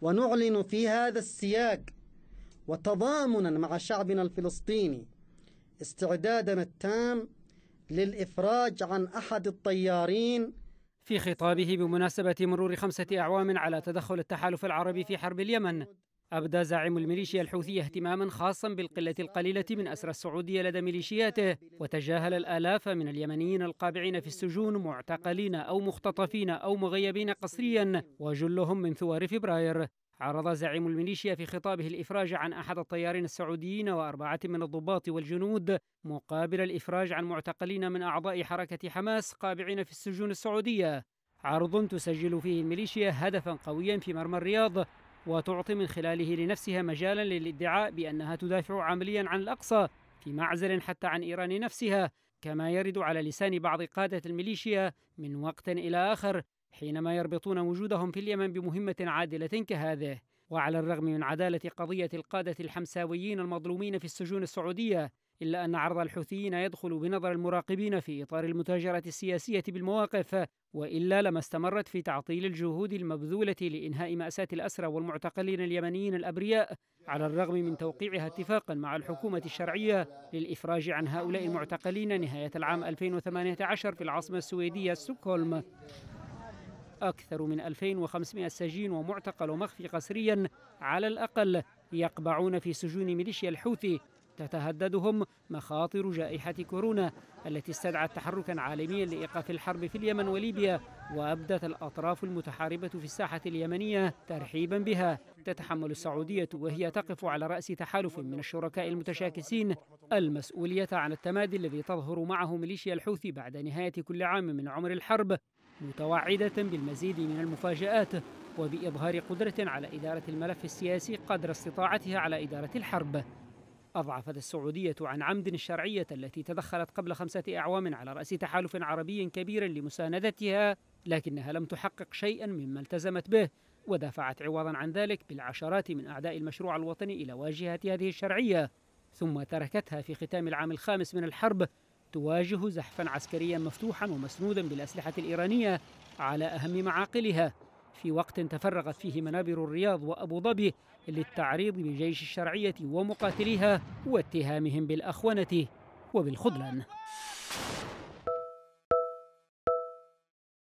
ونعلن في هذا السياق وتضامنا مع شعبنا الفلسطيني استعدادنا التام للإفراج عن أحد الطيارين في خطابه بمناسبة مرور خمسة أعوام على تدخل التحالف العربي في حرب اليمن أبدى زعيم الميليشيا الحوثية اهتماما خاصا بالقلة القليلة من أسرى السعودية لدى ميليشياته وتجاهل الآلاف من اليمنيين القابعين في السجون معتقلين أو مختطفين أو مغيبين قسريا وجلهم من ثوار فبراير عرض زعيم الميليشيا في خطابه الإفراج عن أحد الطيارين السعوديين وأربعة من الضباط والجنود مقابل الإفراج عن معتقلين من أعضاء حركة حماس قابعين في السجون السعودية عرض تسجل فيه الميليشيا هدفا قويا في مرمى الرياض وتعطي من خلاله لنفسها مجالا للادعاء بأنها تدافع عمليا عن الأقصى في معزل حتى عن إيران نفسها كما يرد على لسان بعض قادة الميليشيا من وقت إلى آخر حينما يربطون وجودهم في اليمن بمهمة عادلة كهذه وعلى الرغم من عدالة قضية القادة الحمساويين المظلومين في السجون السعودية إلا أن عرض الحوثيين يدخل بنظر المراقبين في إطار المتاجرة السياسية بالمواقف وإلا لما استمرت في تعطيل الجهود المبذولة لإنهاء مأساة الأسرى والمعتقلين اليمنيين الأبرياء على الرغم من توقيعها اتفاقا مع الحكومة الشرعية للإفراج عن هؤلاء المعتقلين نهاية العام 2018 في العاصمة السويدية ستوكهولم أكثر من 2500 سجين ومعتقل ومخفي قسريا على الأقل يقبعون في سجون ميليشيا الحوثي تتهددهم مخاطر جائحة كورونا التي استدعت تحركا عالميا لإيقاف الحرب في اليمن وليبيا وأبدت الأطراف المتحاربة في الساحة اليمنية ترحيبا بها تتحمل السعودية وهي تقف على رأس تحالف من الشركاء المتشاكسين المسؤولية عن التمادي الذي تظهر معه ميليشيا الحوثي بعد نهاية كل عام من عمر الحرب متوعدة بالمزيد من المفاجآت وبإظهار قدرة على إدارة الملف السياسي قدر استطاعتها على إدارة الحرب أضعفت السعودية عن عمد الشرعية التي تدخلت قبل خمسة أعوام على رأس تحالف عربي كبير لمساندتها لكنها لم تحقق شيئا مما التزمت به ودافعت عوضا عن ذلك بالعشرات من أعداء المشروع الوطني إلى واجهة هذه الشرعية ثم تركتها في ختام العام الخامس من الحرب تواجه زحفا عسكريا مفتوحا ومسنودا بالأسلحة الإيرانية على أهم معاقلها في وقت تفرغت فيه منابر الرياض وأبو ظبي للتعريض بجيش الشرعية ومقاتليها واتهامهم بالأخونة وبالخذلان